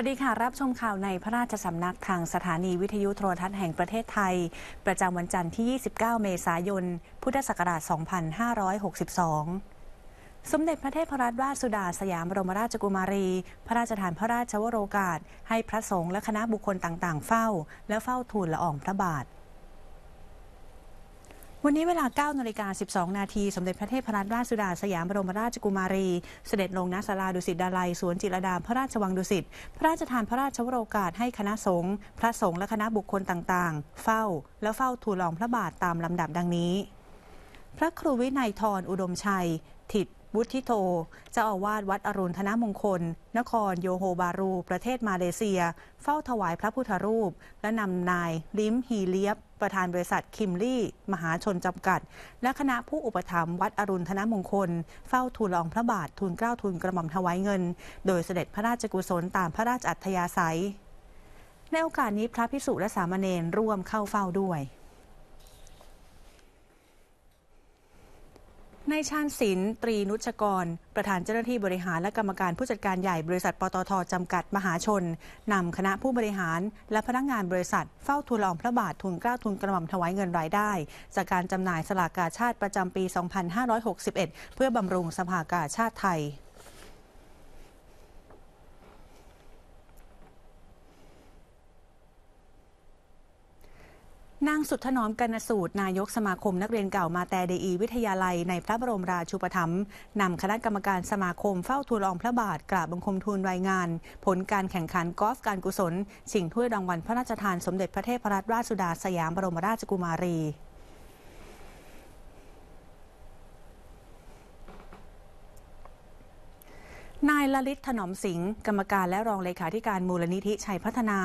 วัสดีค่ะ รับชมข่าวในพระราชสำนักทางสถานีวิทยุโทรทัศน์แห่งประเทศไทย ประจำวันจันทร์ที่ 29 เมษายน พุทธศักราช 2562 สมเด็จพระเทพรัตนราชสุดาสยามบรมราชกุมารี พระราชทานพระราชวโรกาส ให้พระสงฆ์และคณะบุคคลต่างๆเฝ้า และเฝ้าทูลละอองพระบาทวันนี้เวลา9นาฬิกา12 นาทีสมเด็จพระเทพรัตนราชสุดา สยามบรมราชกุมารี เสด็จลงณศาลาดุสิตดาลัย สวนจิรดาพระราชวังดุสิต พระราชทาน พระราชวโรกาสให้คณะสงฆ์พระสงฆ์และคณะบุคคลต่างๆ เฝ้าและเฝ้าทูลรอง พระบาทตาม ลำดับดังนี้ พระครูวินัยทรออุดมชัยถิตวุฒิโทเจ้าอาวาสวัดอรุณธนมงคล นครโยโฮบารู ประเทศมาเลเซีย เฝ้าถวายพระพุทธรูป และนำนาย ลิมฮีเลียบ ประธานบริษัท คิมลี่ มหาชนจำกัด และคณะผู้อุปถัมภ์วัดอรุณธนมงคล เฝ้าทูลองพระบาททูลเกล้าทูลกระหม่อมถวายเงิน โดยเสด็จพระราชกุศลตามพระราชอัธยาศัยในโอกาสนี้พระพิสุและสามเณรร่วมเข้าเฝ้าด้วยนายชาญศิลป์ตรีนุชกร ประธานเจ้าหน้าที่บริหารและกรรมการผู้จัดการใหญ่บริษัทปตทจำกัดมหาชน นำคณะผู้บริหารและพนักงานบริษัทเฝ้าทูลองพระบาททูลเกล้าทูลกระหม่อมถวายเงินรายได้ จากการจำหน่ายสลากกาชาติประจำปี 2561 เพื่อบำรุงสภากาชาติไทยนางสุทธนอมกนสูตรนายกสมาคมนักเรียนเก่ามาแต่เดีวิทยาลัยในพระบรมราชูปถัมภ์นำคณะกรรมการสมาคมเฝ้าทูลรองพระบาทกราบบังคมทูลรายงาน ผลการแข่งขันกอล์ฟการกุศลชิงถ้วยรางวัลพระราชทานสมเด็จพระเทพรัตนราชสุดาสยามบรมราชกุมารี นายลลิตถนอมสิงห์กรรมการและรองเลขาธิการมูลนิธิชัยพัฒนา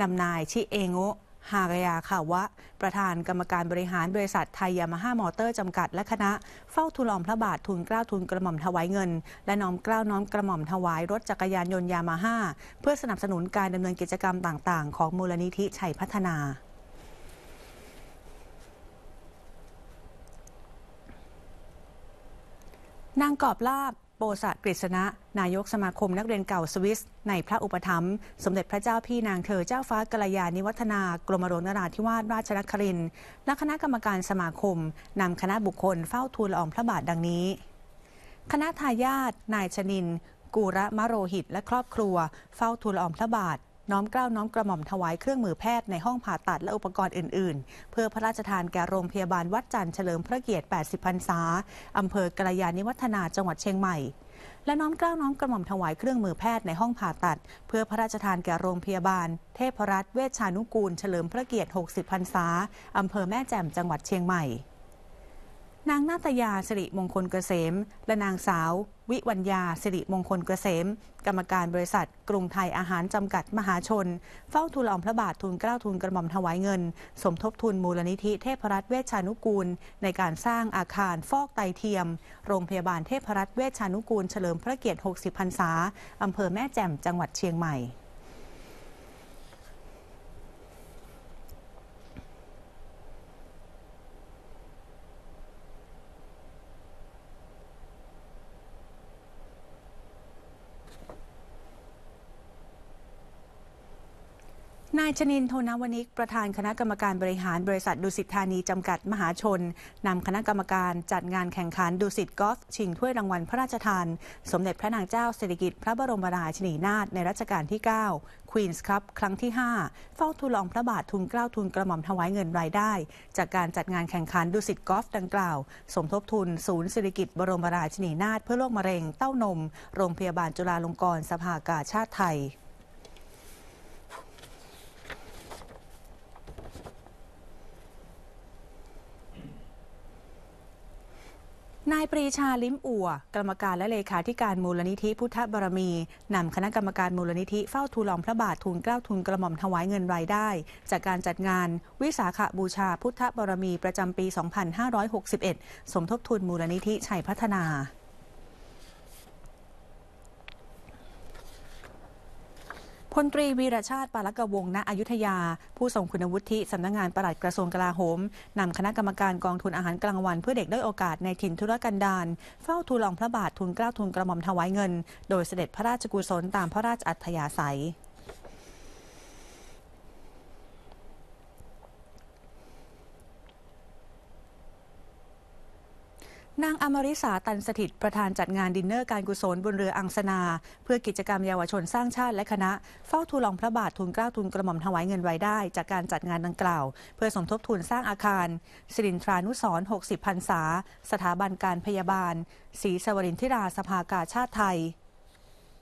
นำนายชิเอโงะฮากยาค่ะวะประธานกรรมการบริหารบริษัทไทยยามาฮ่ามอเตอร์จำกัดและคณะเฝ้าทูลอมพระบาททูลเกล้าทูลกระหม่อมถวายเงินและน้อมเกล้าน้อมกระหม่อมถวายรถจักรยานยนต์ยามาฮ่าเพื่อสนับสนุนการดำเนินกิจกรรมต่าง ๆ ของมูลนิธิชัยพัฒนา นางกอบลาบโปสะกฤษณะนายกสมาคมนักเรียนเก่าสวิสในพระอุปถัมภ์สมเด็จพระเจ้าพี่นางเธอเจ้าฟ้ากัลยาณิวัฒนากรมหลวงนราธิวาสราชนครินทร์และคณะกรรมการสมาคมนำคณะบุคคล เฝ้าทูลอองพระบาทดังนี้ คณะทายาทนายชนินกูระมะโรหิตและครอบครัว เฝ้าทูลอองพระบาทน้อมเกล้า น้อมกระหม่อมถวายเครื่องมือแพทย์ในห้องผ่าตัดและอุปกรณ์อื่นๆ เพื่อพระราชทานแก่โรงพยาบาลวัดจันทร์เฉลิมพระเกียรติ 80พรรษาอำเภอกระยาณิวัฒนา จังหวัดเชียงใหม่ และน้อมเกล้า น้อมกระหม่อมถวายเครื่องมือแพทย์ในห้องผ่าตัด เพื่อพระราชทานแก่โรงพยาบาล เทพรัตน์เวชานุกูลเฉลิมพระเกียรติ 60พรรษาอำเภอแม่แจ่ม จังหวัดเชียงใหม่ นางนาตยาสิริมงคลเกษม และนางสาววิวัญญา สิริมงคลเกษม กรรมการบริษัทกรุงไทยอาหารจำกัดมหาชน เฝ้าทูลอมพระบาททูลเกล้าทูลกระหม่อมถวายเงิน สมทบทุนมูลนิธิเทพรัตน์เวชานุกูล ในการสร้างอาคารฟอกไตเทียม โรงพยาบาลเทพรัตน์เวชานุกูล เฉลิมพระเกียรติ 60 พรรษา อำเภอแม่แจ่ม จังหวัดเชียงใหม่นายชนินโทนาวนิกประธานคณะกรรมการบริหารบริษัทดุสิตธานีจำกัดมหาชน นำคณะกรรมการจัดงานแข่งขันดุสิตกอล์ฟชิงถ้วยรางวัลพระราชทาน สมเด็จพระนางเจ้าสิริกิติ์พระบรมราชินีนาถในรัชกาลที่ 9 ควีนส์ครับครั้งที่ 5 เฝ้าทูลองพระบาททุนเกล้าทุนกระหม่อมถวายเงินรายได้ จากการจัดงานแข่งขันดุสิตกอล์ฟดังกล่าว สมทบทุน ศูนย์สิริกิติ์บรมราชินีนาถเพื่อโรคมะเร็งเต้านม โรงพยาบาลจุฬาลงกรณ์สภากาชาติไทยนายปรีชาลิมอัวกรรมการและเลขาธิการมูลนิธิพุทธบารมี นำคณะกรรมการมูลนิธิเฝ้าทูลลองพระบาททูลเกล้าทูลกระหม่อมถวายเงินรายได้ จากการจัดงานวิสาขบูชาพุทธบารมีประจำปี 2561 สมทบทุนมูลนิธิชัยพัฒนาพลตรีวีรชาติปาลกวงณอยุธยา ผู้ทรงคุณวุฒิสำนักงานปลัดกระทรวงกลาโหม นำคณะกรรมการกองทุนอาหารกลางวันเพื่อเด็กด้ยโอกาสในถิ่นธุรกันดารเฝ้าทูลองพระบาททูลเกล้าทูลกระหม่อมถวายเงิน โดยเสด็จพระราชกุศลตามพระราชอัธยาศัยนางอมริสาตันสถิตประธานจัดงานดินเนอร์การกุศลบนเรืออังสนา เพื่อกิจกรรมเยาวชนสร้างชาติและคณะ เฝ้าทูลองพระบาททูลเกล้าทูลกระหม่อมถวายเงินรายได้จากการจัดงานดังกล่าว เพื่อสมทบทุนสร้างอาคาร สิรินทรานุสร60พรรษา สถาบันการพยาบาลศรีสวรินทิรา สภากาชาติไทย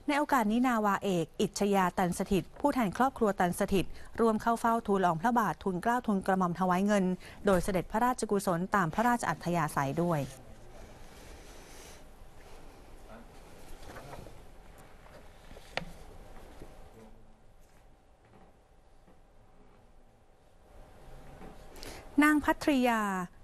ในโอกาสนี้นาวาเอก อิจชยาตันสถิตผู้แทนครอบครัวตันสถิตร่วมเข้าเฝ้าทูลองพระบาททูลเกล้าทูลกระหม่อมถวายเงิน โดยเสด็จพระราชกุศลตามพระราชอัธยาศัยด้วยพัทริยา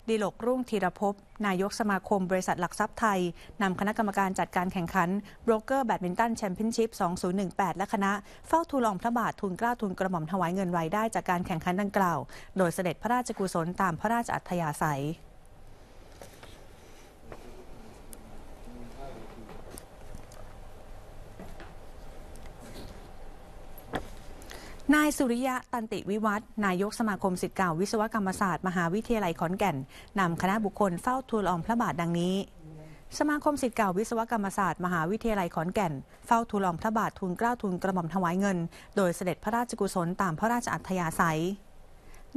ดิลกรุ่งธีรภพนายกสมาคมบริษัทหลักทรัพย์ไทย นำคณะกรรมการจัดการแข่งขันโบรกเกอร์แบดมินตันแชมเปี้ยนชิพ 2018 และคณะ เฝ้าทูลองพระบาททูลกล้าทูลกระหม่อมถวายเงินไว้ได้จากการแข่งขันดังกล่าว โดยเสด็จพระราชกุศลตามพระราชอัธยาศัยนายสุริยะตันติวิวัฒนายกสมาคมสิทธิ์เก่าวิศวกรรมศาสตร์มหาวิทยาลัยขอนแก่นนำคณะบุคคลเฝ้าทูลอองพระบาทดังนี้ สมาคมสิทธิ์เก่าวิศวกรรมศาสตร์มหาวิทยาลัยขอนแก่น เฝ้าทูลองพระบาททูลเกล้าทูลกระหม่อมถวายเงิน โดยเสด็จพระราชกุศลตามพระราชอัธยาศัย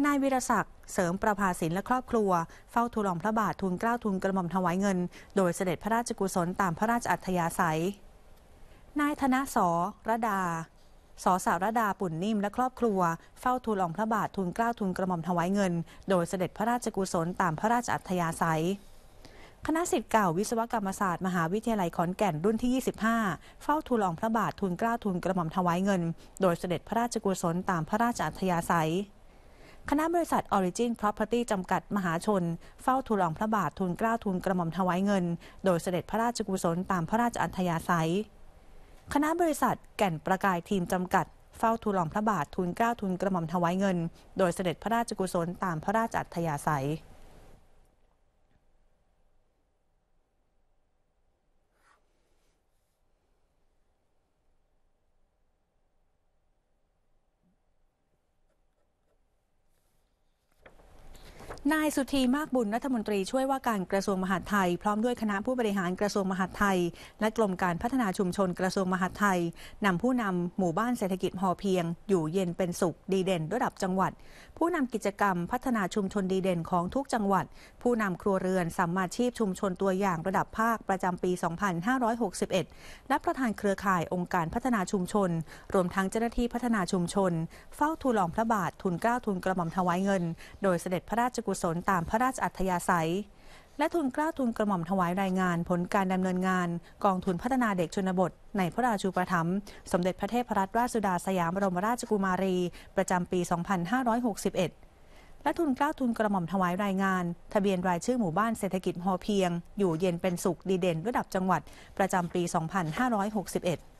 นายวิรศักดิ์ เสริมประภาสินและครอบครัว เฝ้าทูลองพระบาททูลเกล้าทูลกระหม่อมถวายเงิน โดยเสด็จพระราชกุศลตามพระราชอัธยาศัย นายธนสรดาสสารดาปุ่นนิ่มและครอบครัว เฝ้าทูลองพระบาททูลเกล้าทูลกระหม่อมถวายเงิน โดยเสด็จพระราชกุศลตามพระราชอัธยาศัย คณะสิทธิ์เก่าวิศวกรรมศาสตร์มหาวิทยาลัยขอนแก่นรุ่นที่ 25 เฝ้าทูลองพระบาททูลเกล้าทูลกระหม่อมถวายเงิน โดยเสด็จพระราชกุศลตามพระราชอัธยาศัย คณะบริษัทออริจินพรอพเพอร์ตี้จำกัดมหาชน เฝ้าทูลองพระบาททูลเกล้าทูลกระหม่อมถวายเงิน โดยเสด็จพระราชกุศลตามพระราชอัธยาศัยคณะบริษัทแก่นประกายทีมจำกัดเฝ้าทูลหลองพระบาททูลเกล้าทูลกระหม่อมถวายเงิน โดยเสด็จพระราชกุศลตามพระราชอัธยาศัยนายสุธีมากบุญรัฐมนตรีช่วยว่าการกระทรวงมหาดไทย พร้อมด้วยคณะผู้บริหารกระทรวงมหาดไทยและกรมการพัฒนาชุมชนกระทรวงมหาดไทยนำผู้นำหมู่บ้านเศรษฐกิจพอเพียง อยู่เย็นเป็นสุข ดีเด่นระดับจังหวัด ผู้นำกิจกรรมพัฒนาชุมชนดีเด่นของทุกจังหวัดผู้นำครัวเรือนสัมมาชีพชุมชนตัวอย่างระดับภาคประจำปี 2561 และประธานเครือข่ายองค์การพัฒนาชุมชน รวมทั้งเจ้าหน้าที่พัฒนาชุมชน เฝ้าทูลหลองพระบาททุนเกล้าทุนกระหม่อมถวายเงินโดยเสด็จพระราชกุกุศลตามพระราชอัธยาศัย และทุนกล้าทุนกระหม่อมถวายรายงานผลการดำเนินงานกองทุนพัฒนาเด็กชนบท ในพระราชูปถัมภ์สมเด็จพระเทพรัตนราชสุดาสยามบรมราชกุมารี ประจำปี 2561 และทุนกล้าทุนกระหม่อมถวายรายงาน ทะเบียนรายชื่อหมู่บ้านเศรษฐกิจพอเพียงอยู่เย็นเป็นสุขดีเด่นระดับจังหวัดประจำปี 2561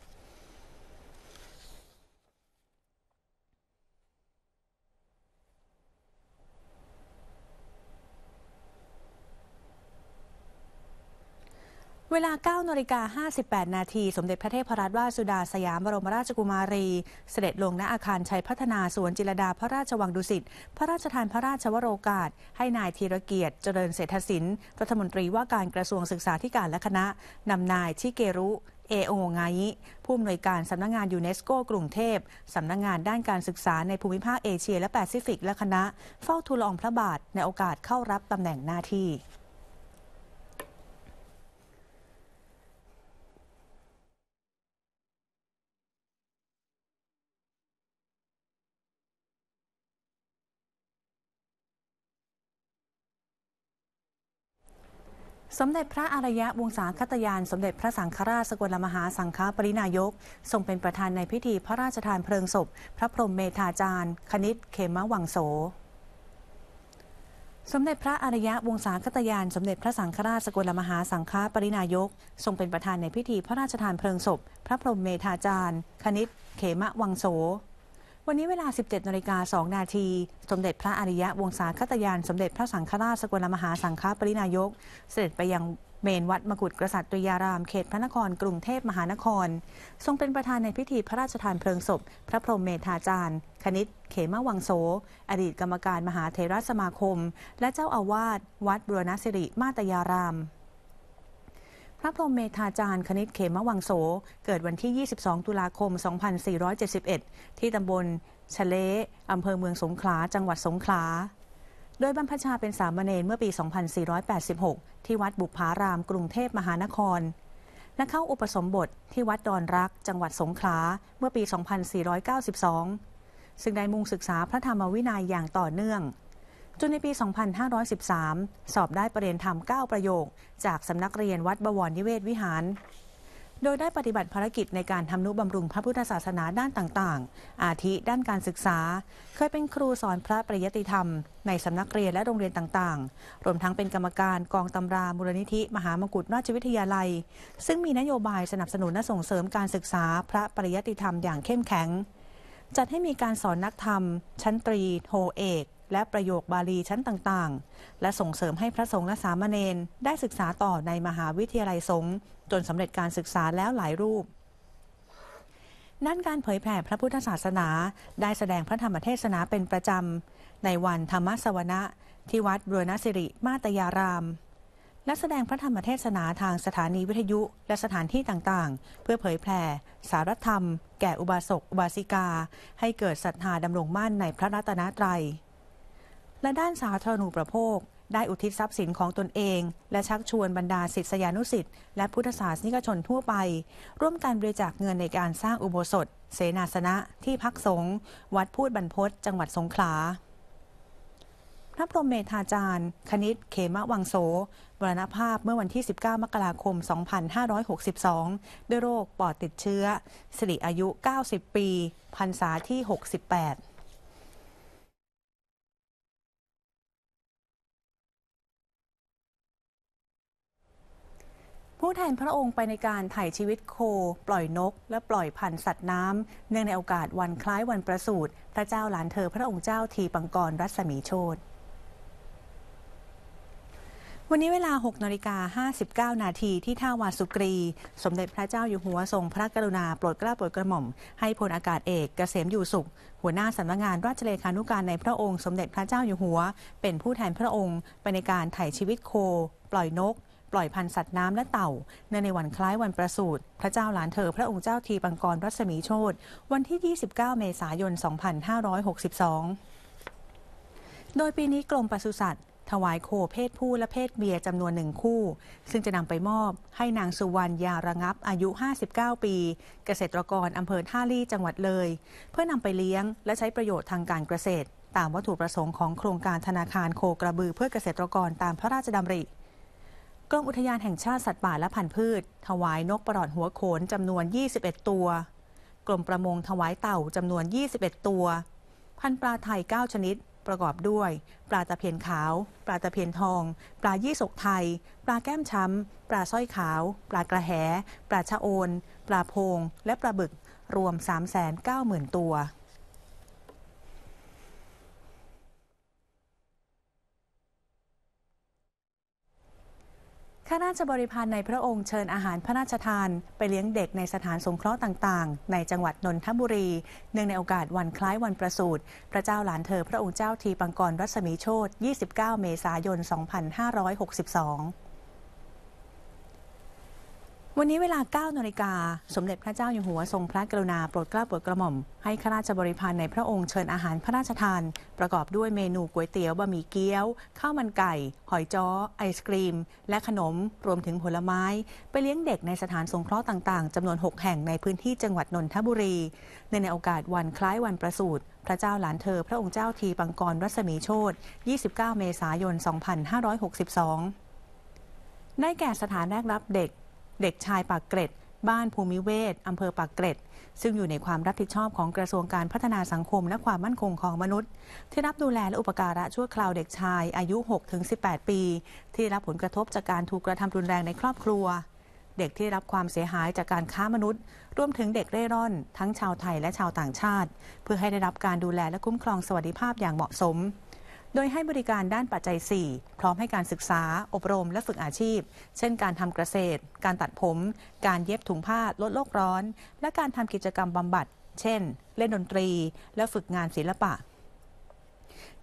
เวลา9นาฬิกา58 นาที สมเด็จพระเทพรัตนราชสุดาสยามบรมราชกุมารี เสด็จลงณ อาคารชัยพัฒนาสวนจิรดา พระราชวังดุสิต พระราชทานพระราชวโรกาส ให้นายธีรเกียรติ เจริญเศรษฐศิลป์รัฐมนตรีว่าการกระทรวงศึกษาธิการและคณะ นำนายชิเกรุ เอโองายผู้อำนวยการสำนักงงานยูเนสโกกรุงเทพสำนักงงานด้านการศึกษาในภูมิภาคเอเชียและแปซิฟิกและคณะ เฝ้าทูลองพระบาทในโอกาสเข้ารับตำแหน่งหน้าที่สมเด็จพระอารยะวงศาคตยานสมเด็จพระสังฆราชสกลมหาสังฆปรินายก ทรงเป็นประธานในพิธีพระราชทานเพลิงศพ พระพรหมเมธาจารย์ คณิตเขมวังโส สมเด็จพระอารยะวงศาคตยานสมเด็จพระสังฆราชสกลมหาสังฆปรินายกทรงเป็นประธานในพิธีพระราชทานเพลิงศพ พระพรหมเมธาจารย์ คณิตเขมะวังโสวันนี้เวลา 17นาฬิกา2นาที สมเด็จพระอริยะวงศาคตยาน สมเด็จพระสังฆราชสกลมหาสังฆปรินายก เสด็จไปยังเมนวัดมกุฎกษัตริยาราม เขตพระนครกรุงเทพมหานคร ทรงเป็นประธานในพิธีพระราชทานเพลิงศพพระพรหมเมธาจารย์ คณิตเขมวังโซอดีตกรรมการมหาเทรสมาคม และเจ้าอาวาสวัดบุรณสิริมาตยารามพระพรหมเมธาจารย์คณิตเขมวังโส เกิดวันที่ 22 ตุลาคม 2471 ที่ตำบลชะเล อำเภอเมืองสงขลา จังหวัดสงขลา โดยบรรพชาเป็นสามเณรเมื่อปี 2486 ที่วัดบุพาราม กรุงเทพมหานคร และเข้าอุปสมบทที่วัดดอนรัก จังหวัดสงขลา เมื่อปี 2492 ซึ่งได้มุ่งศึกษาพระธรรมวินัยอย่างต่อเนื่องจน ในปี 2513 สอบได้ประเรียนธรรม 9 ประโยค จากสำนักเรียนวัดบวรนิเวศวิหาร โดยได้ปฏิบัติภารกิจในการทำนุบำรุงพระพุทธศาสนาด้านต่างๆ อาทิด้านการศึกษา เคยเป็นครูสอนพระปริยติธรรม ในสำนักเรียนและโรงเรียนต่างๆ รวมทั้งเป็นกรรมการกองตำรามูลนิธิ มหามกุฏราชวิทยาลัย ซึ่งมีนโยบายสนับสนุนและส่งเสริมการศึกษาพระปริยติธรรมอย่างเข้มแข็ง จัดให้มีการสอนนักธรรม ชั้นตรีโทเอกและประโยคบาลีชั้นต่างๆ และส่งเสริมให้พระสงฆ์และสามเณรได้ศึกษาต่อในมหาวิทยาลัยสงฆ์จนสำเร็จการศึกษาแล้วหลายรูป นั่นการเผยแผ่พระพุทธศาสนา ได้แสดงพระธรรมเทศนาเป็นประจำ ในวันธรรมสวนะที่วัดบรณสิริมาตยาราม และแสดงพระธรรมเทศนาทางสถานีวิทยุและสถานที่ต่างๆ เพื่อเผยแผ่สารธรรม แก่อุบาสกอุบาสิกา ให้เกิดศรัทธาดำรงมั่นในพระรัตนตรยัยและด้านสาธารณูปโภค ได้อุทิศทรัพย์สินของตนเอง และชักชวนบรรดาศิษยานุศิษย์และพุทธศาสนิกชนทั่วไป ร่วมกันบริจาคเงินในการสร้างอุโบสถเสนาสนะ ที่พักสงฆ์วัดพูดบรรพศจังหวัดสงขลาพระพรหมเมธาจารย์ คณิตเขมะวังโสบรณภาพเมื่อวันที่ 19 มกราคม 2562 ด้วยโรคปอดติดเชื้อสิริอายุ 90 ปีพรรษาที่ 68ผู้แทนพระองค์ไปในการไถ่ชีวิตโคปล่อยนก และปล่อยพันธุ์สัตว์น้ำเนื่องในโอกาสวันคล้ายวันประสูติพระเจ้าหลานเธอพระองค์เจ้าทีปังกรรัศมีโชตวันนี้เวลา6นาฬิกา59 นาทีที่ท่าวาสุกรี สมเด็จพระเจ้าอยู่หัวทรงพระกรุณาโปรดกล้าโปรดกระหม่อม ให้พลอากาศเอกเกษมอยู่สุข หัวหน้าสำนักงานราชเลขานุการในพระองค์สมเด็จพระเจ้าอยู่หัว เป็นผู้แทนพระองค์ไปในการไถ่ชีวิตโคปล่อยนกปล่อยพันธุ์สัตว์น้ำและเต่าในในวันคล้ายวันประสูติพระเจ้าหลานเธอพระองค์เจ้าทีปังกรรัศมีโชตวันที่ 29 เมษายน 2562 โดยปีนี้กรมปศุสัตว์ ถวายโคเพศผู้และเพศเมียจำนวนหนึ่งคู่ ซึ่งจะนำไปมอบ ให้นางสุวรรณยาระงับอายุ 59 ปี เกษตรกรอำเภอท่าลี่จังหวัดเลย เพื่อนำไปเลี้ยงและใช้ประโยชน์ทางการเกษตร ตามวัตถุประสงค์ของโครงการธนาคารโคกระบือเพื่อเกษตรกรตามพระราชดำริกรมอุทยานแห่งชาติ สัตว์ป่าและพันธุ์พืชถวายนกประหลอดหัวโขนจำนวน 21 ตัวกรมประมงถวายเต่าจำนวน 21 ตัว พันปลาไทย 9 ชนิด ประกอบด้วยปลาตะเพียนขาวปลาตะเพียนทอง ปลายี่สกไทยปลาแก้มช้ำปลาสร้อยขาว ปลากระแหปลาชะโอนปลาโพง และปลาบึก รวม 390,000 ตัวข้าราชบริพารในพระองค์เชิญอาหารพระราชทานไปเลี้ยงเด็กในสถานสงเคราะห์ต่าง ๆ ในจังหวัด นนทบุรี เนื่องในโอกาสวันคล้ายวันประสูติพระเจ้าหลานเธอพระองค์เจ้าทีปังกรรัศมีโชต29 เมษายน 2562วันนี้เวลา9นาฬิกา สมเด็จพระเจ้าอยู่หัวทรงพระกรุณาโปรดเกล้าโปรดกระหม่อม ให้ข้าราชบริพารในพระองค์เชิญอาหารพระราชทาน ประกอบด้วยเมนูก๋วยเตี๋ยวบะหมี่เกี๊ยว ข้าวมันไก่ หอยจ้อ ไอศกรีม และขนมรวมถึงผลไม้ ไปเลี้ยงเด็กในสถานสงเคราะห์ต่างๆ จำนวน 6 แห่งในพื้นที่จังหวัดนนทบุรีในในโอกาสวันคล้ายวันประสูติพระเจ้าหลานเธอพระองค์เจ้าทีปังกรรัศมีโชต29 เมษายน 2562ได้แก่สถานแรกรับเด็กเด็กชายปากเกร็ด บ้านภูมิเวศอำเภอปากเกร็ด ซึ่งอยู่ในความรับผิดชอบของกระทรวงการพัฒนาสังคม และความมั่นคงของมนุษย์ ที่รับดูแลและอุปการะชั่วคราวเด็กชายอายุ 6-18 ปี ที่รับผลกระทบจากการถูกกระทำรุนแรงในครอบครัว เด็กที่รับความเสียหายจากการค้ามนุษย์ รวมถึงเด็กเร่ร่อน ทั้งชาวไทยและชาวต่างชาติ เพื่อให้ได้รับการดูแลและคุ้มครองสวัสดิภาพอย่างเหมาะสมโดยให้บริการด้านปัจจัย 4 พร้อมให้การศึกษา อบรมและฝึกอาชีพ เช่นการทำเกษตร การตัดผม การเย็บถุงผ้า ลดโลกร้อน และการทำกิจกรรมบำบัด เช่น เล่นดนตรีและฝึกงานศิลปะ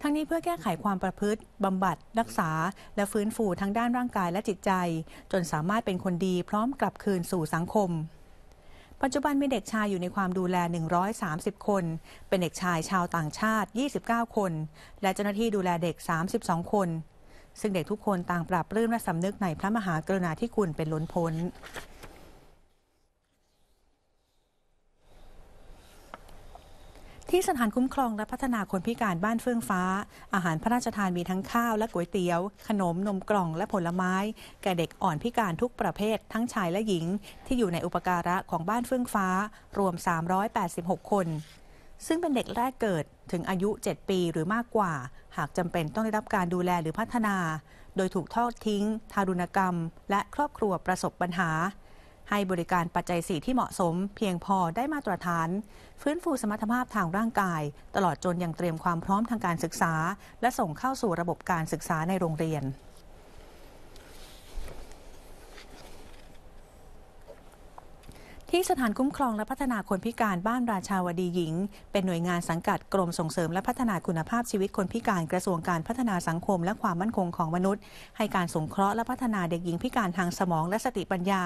ทั้งนี้เพื่อแก้ไขความประพฤติบำบัด รักษา และฟื้นฟูทั้งด้านร่างกายและจิตใจ จนสามารถเป็นคนดีพร้อมกลับคืนสู่สังคมปัจจุบันมีเด็กชายอยู่ในความดูแล 130 คน เป็นเด็กชายชาวต่างชาติ 29 คน และเจ้าหน้าที่ดูแลเด็ก 32 คน ซึ่งเด็กทุกคนต่างปรับรื่นและสำนึก ในพระมหากรุณาธิคุณเป็นล้นพ้นที่สถานคุ้มครองและพัฒนาคนพิการบ้านเฟื่องฟ้า อาหารพระราชทานมีทั้งข้าวและก๋วยเตี๋ยว ขนมนมกล่องและผลไม้ แก่เด็กอ่อนพิการทุกประเภททั้งชายและหญิง ที่อยู่ในอุปการะของบ้านเฟื่องฟ้า รวม 386 คน ซึ่งเป็นเด็กแรกเกิดถึงอายุ 7 ปีหรือมากกว่า หากจำเป็นต้องได้รับการดูแลหรือพัฒนา โดยถูกทอดทิ้งทารุณกรรม และครอบครัวประสบปัญหาให้บริการปัจจัยสีที่เหมาะสม เพียงพอได้มาตรฐาน ฟื้นฟูสมรรถภาพทางร่างกาย ตลอดจนยังเตรียมความพร้อมทางการศึกษา และส่งเข้าสู่ระบบการศึกษาในโรงเรียนที่สถานคุ้มครองและพัฒนาคนพิการบ้านราชาวดีหญิง เป็นหน่วยงานสังกัดกรมส่งเสริมและพัฒนาคุณภาพชีวิตคนพิการกระทรวงการพัฒนาสังคม และความมั่นคงของมนุษย์ ให้การสงเคราะห์และพัฒนาเด็กหญิงพิการทางสมองและสติปัญญา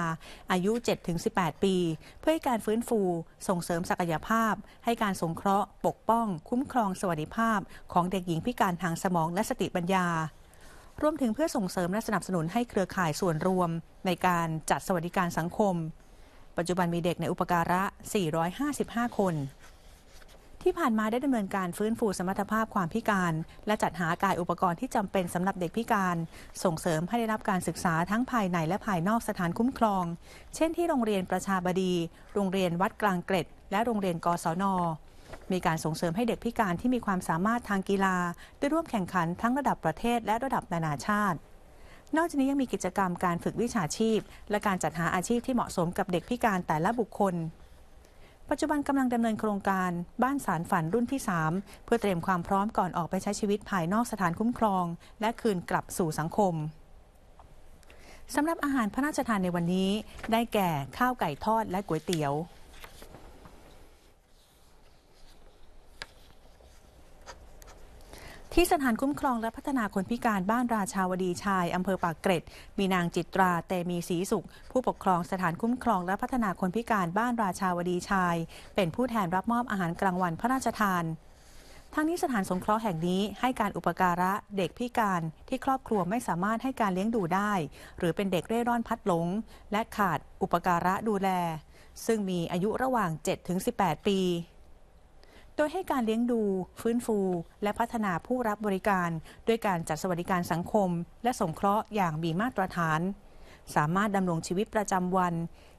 อายุ7-18 ปี เพื่อให้การฟื้นฟู ส่งเสริมศักยภาพ ให้การสงเคราะห์ ปกป้อง คุ้มครองสวัสดิภาพ ของเด็กหญิงพิการทางสมองและสติปัญญารวมถึงเพื่อส่งเสริมและสนับสนุนให้เครือข่ายส่วนรวม ในการจัดสวัสดิการสังคมปัจจุบันมีเด็กในอุปการะ 455 คน ที่ผ่านมาได้ดำเนินการฟื้นฟูสมรรถภาพความพิการ และจัดหากายอุปกรณ์ที่จำเป็นสำหรับเด็กพิการ ส่งเสริมให้ได้รับการศึกษาทั้งภายในและภายนอกสถานคุ้มครอง เช่นที่โรงเรียนประชาบดี โรงเรียนวัดกลางเกร็ด และโรงเรียนกศน มีการส่งเสริมให้เด็กพิการที่มีความสามารถทางกีฬาได้ร่วมแข่งขันทั้งระดับประเทศ และระดับนานาชาตินอกจากนี้ยังมีกิจกรรมการฝึกวิชาชีพ และการจัดหาอาชีพที่เหมาะสมกับเด็กพิการแต่ละบุคคล ปัจจุบันกำลังดำเนินโครงการ บ้านสารฝันรุ่นที่ 3 เพื่อเตรียมความพร้อมก่อนออกไปใช้ชีวิตภายนอกสถานคุ้มครอง และคืนกลับสู่สังคม สำหรับอาหารพระราชทานในวันนี้ ได้แก่ ข้าวไก่ทอดและก๋วยเตี๋ยวที่สถานคุ้มครองและพัฒนาคนพิการบ้านราชาวดีชายอำเภอปากเกร็ดมีนางจิตราเตมีศรีสุข ผู้ปกครองสถานคุ้มครอง และพัฒนาคนพิการบ้านราชาวดีชาย เป็นผู้แทนรับมอบอาหารกลางวันพระราชทาน ทั้งนี้สถานสงเคราะห์แห่งนี้ ให้การอุปการะเด็กพิการที่ครอบครัวไม่สามารถให้การเลี้ยงดูได้ หรือเป็นเด็กเร่ร่อนพัดหลงและขาดอุปการะดูแล ซึ่งมีอายุระหว่าง7-18 ปีโดยให้การเลี้ยงดู ฟื้นฟู และพัฒนาผู้รับบริการด้วยการจัดสวัสดิการสังคม และสงเคราะห์อย่างมีมาตรฐาน สามารถดำรงชีวิตประจำวัน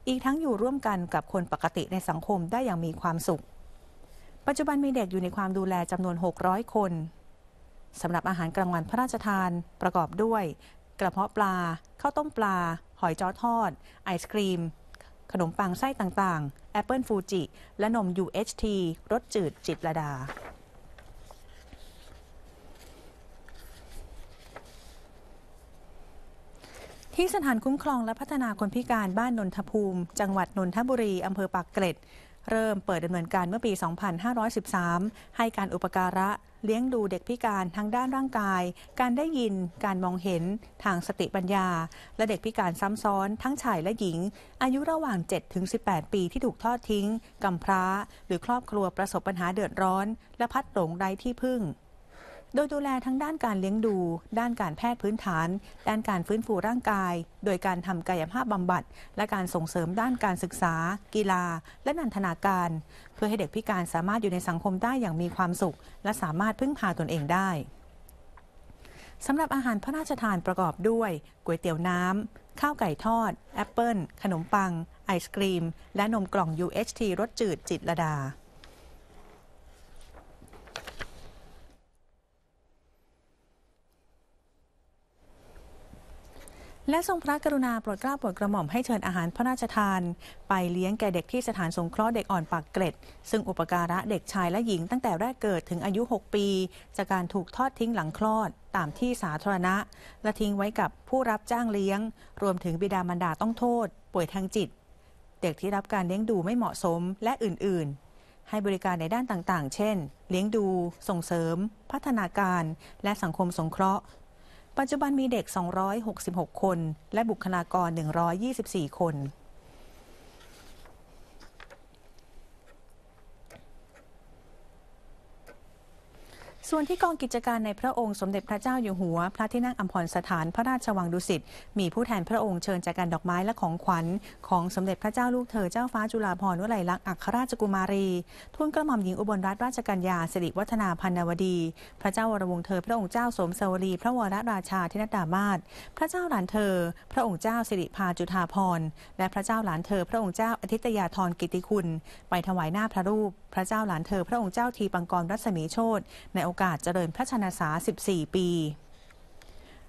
อีกทั้งอยู่ร่วมกันกับคนปกติในสังคมได้อย่างมีความสุข ปัจจุบันมีเด็กอยู่ในความดูแลจำนวน 600 คนสำหรับอาหารกลางวันพระราชทานประกอบด้วย กระเพาะปลาข้าวต้มปลา หอยจ้อทอด ไอศครีมขนมปังไส้ต่างๆ แอปเปิลฟูจิ และนม UHT รสจืดจิตรดา ที่สถานคุ้มครองและพัฒนาคนพิการบ้านนนทภูมิ จังหวัดนนทบุรี อำเภอปากเกร็ดเริ่มเปิดดำเนินการเมื่อปี 2513 ให้การอุปการะ เลี้ยงดูเด็กพิการทั้งด้านร่างกาย การได้ยินการมองเห็นทางสติปัญญา และเด็กพิการซ้ำซ้อนทั้งชายและหญิง อายุระหว่าง 7-18 ปีที่ถูกทอดทิ้งกำพร้าหรือครอบครัวประสบปัญหาเดือดร้อน และพัดหลงไร้ที่พึ่งโดยดูแลทั้งด้านการเลี้ยงดู ด้านการแพทย์พื้นฐาน ด้านการฟื้นฟูร่างกาย โดยการทำกายภาพบำบัด และการส่งเสริมด้านการศึกษา กีฬา และนันทนาการ เพื่อให้เด็กพิการสามารถอยู่ในสังคมได้อย่างมีความสุข และสามารถพึ่งพาตนเองได้สำหรับอาหารพระราชทานประกอบด้วยก๋วยเตี๋ยวน้ำข้าวไก่ทอดแอปเปิลขนมปัง ไอศกรีม และนมกล่อง UHT รสจืด จิตรดาและทรงพระกรุณาโปรดเกล้าโปรดกระหม่อมให้เชิญอาหารพระราชทานไปเลี้ยงแก่เด็กที่สถานสงเคราะห์เด็กอ่อนปากเกร็ดซึ่งอุปการะเด็กชายและหญิงตั้งแต่แรกเกิดถึงอายุ 6 ปี จากการถูกทอดทิ้งหลังคลอดตามที่สาธารณะ และทิ้งไว้กับผู้รับจ้างเลี้ยง รวมถึงบิดามารดาต้องโทษป่วยทางจิต เด็กที่รับการเลี้ยงดูไม่เหมาะสมและอื่นๆ ให้บริการในด้านต่างๆ เช่น เลี้ยงดูส่งเสริมพัฒนาการและสังคมสงเคราะห์ปัจจุบันมีเด็ก 266 คน และบุคลากร 124 คนส่วนที่กองกิจการในพระองค์สมเด็จพระเจ้าอยู่หัว พระที่นั่งอัมพรสถาน พระราชวังดุสิต มีผู้แทนพระองค์เชิญจากการดอกไม้และของขวัญของสมเด็จพระเจ้าลูกเธอ เจ้าฟ้าจุฬาภรณ์วลัยลักษณ์อัครราชกุมารีทุนกระหม่อมหญิงอุบลรัตนราชกัญญา สิริวัฒนาพันนวดี พระเจ้าวรวงเธอพระองค์เจ้าสมสวรีพระวรราชาธินดามาศพระเจ้าหลานเธอ พระองค์เจ้าสิริพาจุฑาภรณ์และพระเจ้าหลานเธอ พระองค์เจ้าอธิตยาธรกิติคุณ ไปถวายหน้าพระรูป พระเจ้าหลานเธอ พระองค์เจ้าทีปังกรรัศมีโชตในโอกอกาสเจริญพระชนสา14 ปี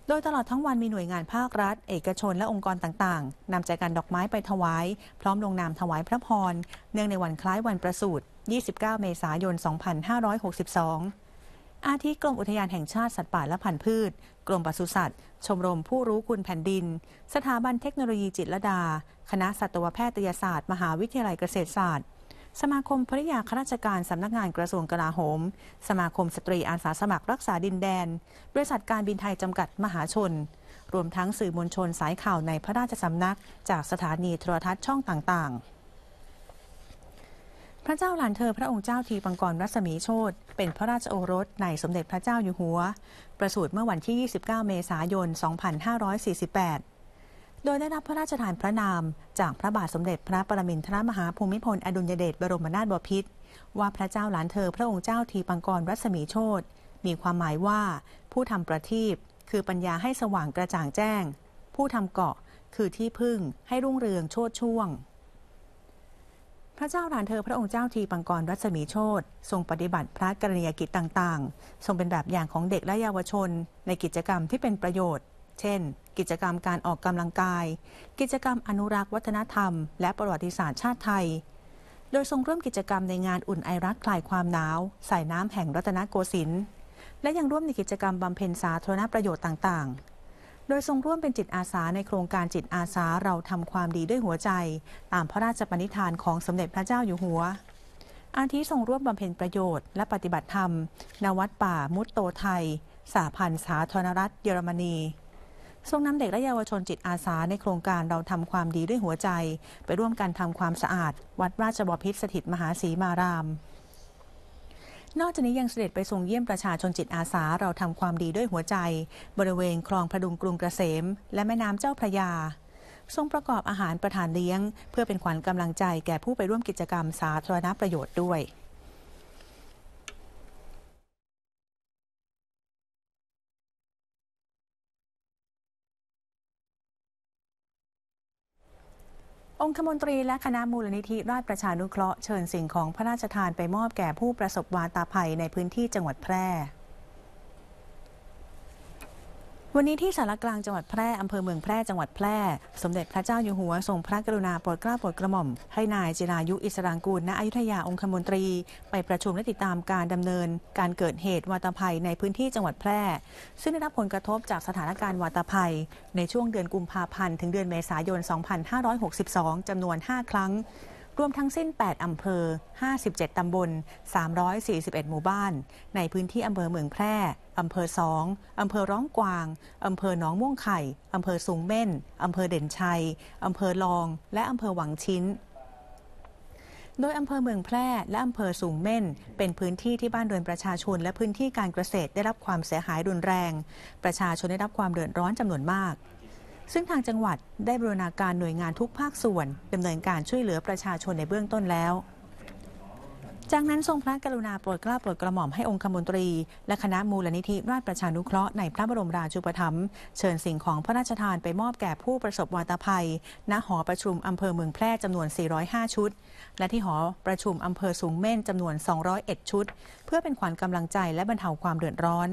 โดยตลอดทั้งวันมีหน่วยงานภาครัฐ เอกชนและองค์กรต่างๆ นำใจกันดอกไม้ไปถวาย พร้อมลงนามถวายพระพร เนื่องในวันคล้ายวันประสูติ29 เมษายน 2562 อาทิกรมอุทยานแห่งชาติ สัตว์ป่าและพันธุ์พืช กรมปศุสัตว์ ชมรมผู้รู้คุณแผ่นดิน สถาบันเทคโนโลยีจิตรดา คณะสัตวแพทยศาสตร์ มหาวิทยาลัยเกษตรศาสตร์สมาคมภริยาข้าราชการสำนักงานกระทรวงกลาโหม สมาคมสตรีอาสาสมัครรักษาดินแดน บริษัทการบินไทย จำกัดมหาชน รวมทั้งสื่อมวลชนสายข่าวในพระราชสำนักจากสถานีโทรทัศน์ช่องต่างๆ พระเจ้าหลานเธอพระองค์เจ้าทีปังกรรัศมีโชตเป็นพระราชโอรสในสมเด็จพระเจ้าอยู่หัว ประสูติเมื่อวันที่ 29 เมษายน 2548โดยได้รับพระราชทานพระนาม จากพระบาทสมเด็จพระประมินทรมหาภูมิพลอดุลยเดชบรมนาถบพิตรว่าพระเจ้าหลานเธอพระองค์เจ้าทีปังกรรัศมีโชตมีความหมายว่า ผู้ทำประทีปคือปัญญาให้สว่างกระจ่างแจ้ง ผู้ทำเกาะคือที่พึ่งให้รุ่งเรืองโชดช่วง พระเจ้าหลานเธอพระองค์เจ้าทีปังกรรัศมีโชตทรงปฏิบัติพระกรณียกิจต่างๆทรงเป็นแบบอย่างของเด็กและเยาวชน ในกิจกรรมที่เป็นประโยชน์เช่น กิจกรรมการออกกำลังกาย กิจกรรมอนุรักษ์วัฒนธรรม และประวัติศาสตร์ชาติไทย โดยทรงร่วมกิจกรรมในงานอุ่นไอรักคลายความหนาวสายน้ำแห่งรัตนโกสินทร์ และยังร่วมในกิจกรรมบำเพ็ญสาธารณประโยชน์ต่าง ๆ โดยทรงร่วมเป็นจิตอาสาในโครงการจิตอาสาเราทำความดีด้วยหัวใจ ตามพระราชปณิธานของสมเด็จพระเจ้าอยู่หัว อาทิทรงร่วมบำเพ็ญประโยชน์และปฏิบัติธรรม ณ วัดป่า มุตโตไทย สาพันธ์สาธารณรัฐเยอรมนีทรงนำเด็กและเยาวชนจิตอาสาในโครงการเราทำความดีด้วยหัวใจ ไปร่วมกันทำความสะอาด วัดราชบพิษสถิตมหาศรีมาราม นอกจากนี้ยังเสด็จไปทรงเยี่ยมประชาชนจิตอาสาเราทำความดีด้วยหัวใจ บริเวณคลองพระดุงกรุงเกษมและแม่น้ำเจ้าพระยา ทรงประกอบอาหารประทานเลี้ยง เพื่อเป็นขวัญกำลังใจแก่ผู้ไปร่วมกิจกรรมสาธารณประโยชน์ด้วยองคมนตรีและคณะมูลนิธิราชประชานุเคราะห์เชิญสิ่งของพระราชทานไปมอบแก่ผู้ประสบวาตาภัยในพื้นที่จังหวัดแพร่วันนี้ที่สารกลางจังหวัดแพร่อำเภอเมืองแพร่ จังหวัดแพร่ สมเด็จพระเจ้าอยู่หัวทรงพระกรุณาโปรดเกล้าโปรดกระหม่อม ให้นายจิรายุอิสรางกูลณอยุธยาองคมนตรีไปประชุมและติดตามการดำเนินการเกิดเหตุวาตภัยในพื้นที่จังหวัดแพร่ ซึ่งได้รับผลกระทบจากสถานการณ์วาตภัยในช่วงเดือนกุมภาพันธ์ ถึงเดือนเมษายน 2562จำนวน 5 ครั้งรวมทั้งสิ้น 8 อำเภอ 57 ตำบล 341 หมู่บ้าน ในพื้นที่อำเภอเมืองแพร่ อำเภอสองอำเภอร้องกวาง อำเภอหนองม่วงไข่ อำเภอสูงเม่น อำเภอเด่นชัย อำเภอลอง และอำเภอหวังชิ้น โดย อำเภอเมืองแพร่ และอำเภอสูงเม่น เป็นพื้นที่ที่บ้านเรือนประชาชนและพื้นที่การเกษตรได้รับความเสียหายรุนแรง ประชาชนได้รับความเดือดร้อนจำนวนมากซึ่งทางจังหวัดได้บรณาการหน่วยงานทุกภาคส่วนดำเนินการช่วยเหลือประชาชนในเบื้องต้นแล้ว จากนั้นทรงพระกรุณาโปรดเกล้าโปรดกระหม่อมให้องคมนตรี และคณะมูลนิธิราชประชานุเคราะห์ในพระบรมราชูปถัมภ์เชิญสิ่งของพระราชทานไปมอบแก่ผู้ประสบวาตภัย ณหอประชุมอำเภอเมืองแพร่จำนวน 405 ชุด และที่หอประชุมอำเภอสูงเม่นจำนวน 201 ชุด เพื่อเป็นขวัญกำลังใจและบรรเทาความเดือดร้อน